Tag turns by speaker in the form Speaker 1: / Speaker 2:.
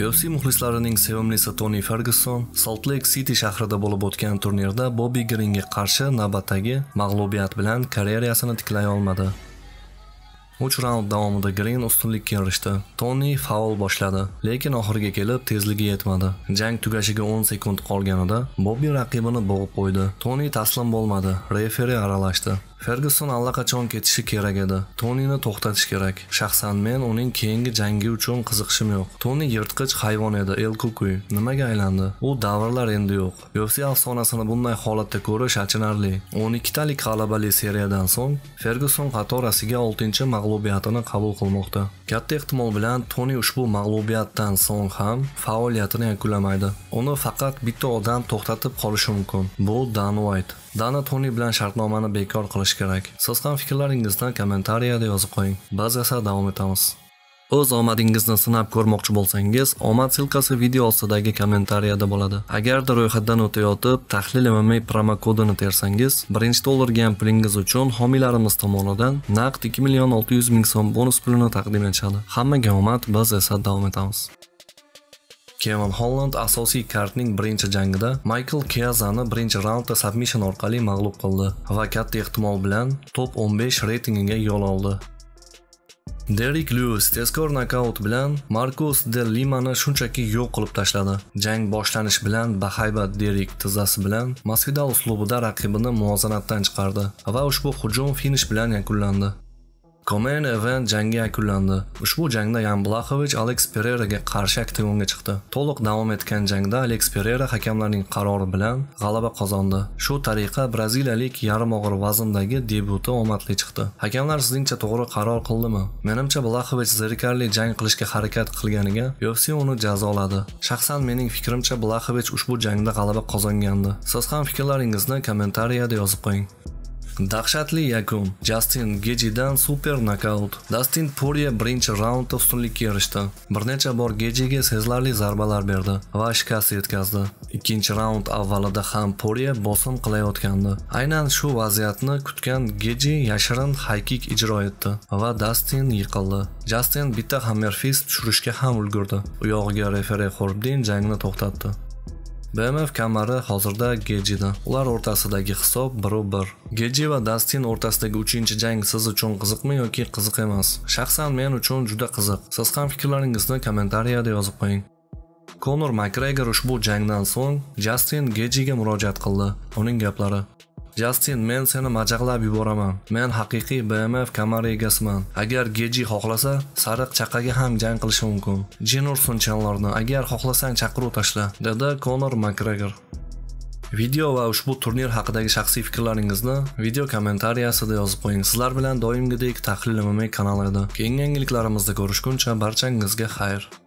Speaker 1: UFC muxlislarining sevimlisi Toni Ferguson Salt Lake City shahrida bo'lib o'tgan turnirda Bobby Greenga qarshi navbatdagi mag'lubiyat bilan karyerasini tiklay olmadi. 3 raund davomida Green ustunlikka erishdi. Toni faul boshladi, lekin oxirga kelib tezligi yetmadi. Jang tugashiga 10 sekund qolganida Bobby raqibini bo'g'ib qo'ydi. Toni taslim bo'lmadi, referi aralashdi. Ferguson allaqachon ketishi kerak edi. Tonini to'xtatish kerak. Shaxsan men uning keyingi jangi uchun qiziqishim yo'q. Toni yirtqich hayvon edi, El kukuy Nimaga aylandi? U davrlar endi yo'q. UFC afsonasini bunday holatda ko'rish achinarli. 12 talik g'alabali seriyadan so'ng Ferguson qatorasiga 6-mag'lubiyatini qabul qilmoqda. Katta ehtimol bilan Toni ushbu mag'lubiyatdan so'ng ham faoliyatini yakunlamaydi. Uni faqat bitta odam to'xtatib qolishi mumkin. Bu Dan White. Dana Toni bilan shartnomani bekor qilish kerak. Siz ham fikrlaringizni kommentariyada yozib qo'ying. Biz esa davom etamiz. O'z omadingizni sinab ko'rmoqchi bo'lsangiz, omad silkasi video ostidagi kommentariyada bo'ladi. Agarda ro'yxatdan o'tayotib, tahlil MMA promo kodini tersangiz, 1 dollar ham pulingiz uchun homiylarimiz tomonidan naqd 2 million 600 ming so'm bonus pulini taqdim etishadi. Hammaga omad, biz esa davom etamiz. Kevin Holland asosiy kartning birinchi jangida Michael Keazani birinchi raundda submission orqali mag'lub qildi va katta ehtimol bilan top 15 reytingiga yo'l oldi. Derrick Lewis tezkor nokaut bilan Marcos de Limani shunchaki yo'q qilib tashladi. Jang boshlanish bilan bahaybat Derrick tizzasi bilan Masvidal uslubida raqibini muvozanatdan chiqardi va ushbu hujum finish bilan yakunlandi. Komen event jangi yakunlandi. Ushbu jangda Blakhovich Alex Pereiraga qarshi oktagonga chiqdi. To'liq davom etgan jangda Alex Pereira hakamlarning qarori bilan g'alaba qozondi. Shu tariqa braziliyalik yarim og'ir vazndagi debyuti omadli chiqdi. Hakamlar sizningcha to'g'ri qaror qildimi? Menimcha Blakhovich zerikarli jang qilishga harakat qilganiga UFC uni jazoladi. Shaxsan mening fikrimcha Blakhovich ushbu jangda g'alaba qozongandi. Siz ham fikrlaringizni kommentariyada yozib qo'ying. Dahshatli yakun. Justin Gejidan super nokaut. Dustin Poirier birinchi raundda ustunlikka erishdi. Bir necha bor Gejiga sezilarli zarbalar berdi va shikast yetkazdi. Ikkinchi raund avvalida ham Poirier bosim qilayotgandi. Aynan shu vaziyatni kutgan Geji yashirin haykik ijro etdi va Dustin yiqildi. Justin bitta hammerfist tushirishga ham ulgurdi. U yog'iga referi Xorbdin jangni to'xtatdi. BMF kamari hozirda Gejida. Ular o'rtasidagi hisob 1:1. 1 Geji va Dastin o'rtasidagi 3-jang siz uchun qiziqmi yoki qiziq emas? Shaxsan men uchun juda qiziq. Siz ham fikrlaringizni kommentariyada yozib qo'ying. Konor Makgregor ushbu jangdan so'ng Jastin Gejiga murojaat qildi. Uning gaplari jastin men seni majaqlab yuboraman men haqiqiy bmf kamar egasiman agar geji xohlasa sariq chaqaga ham jang qilishi mumkin jin ursin chanlarni agar xohlasang chaqiruv tashla dedi konor makgregor video va ushbu turnir haqidagi shaxsiy fikrlaringizni video kommentariyasida yozib qo'ying sizlar bilan doimgidek tahlil umumiy kanalida keyingi yangiliklarimizda ko'rishguncha barchangizga xayr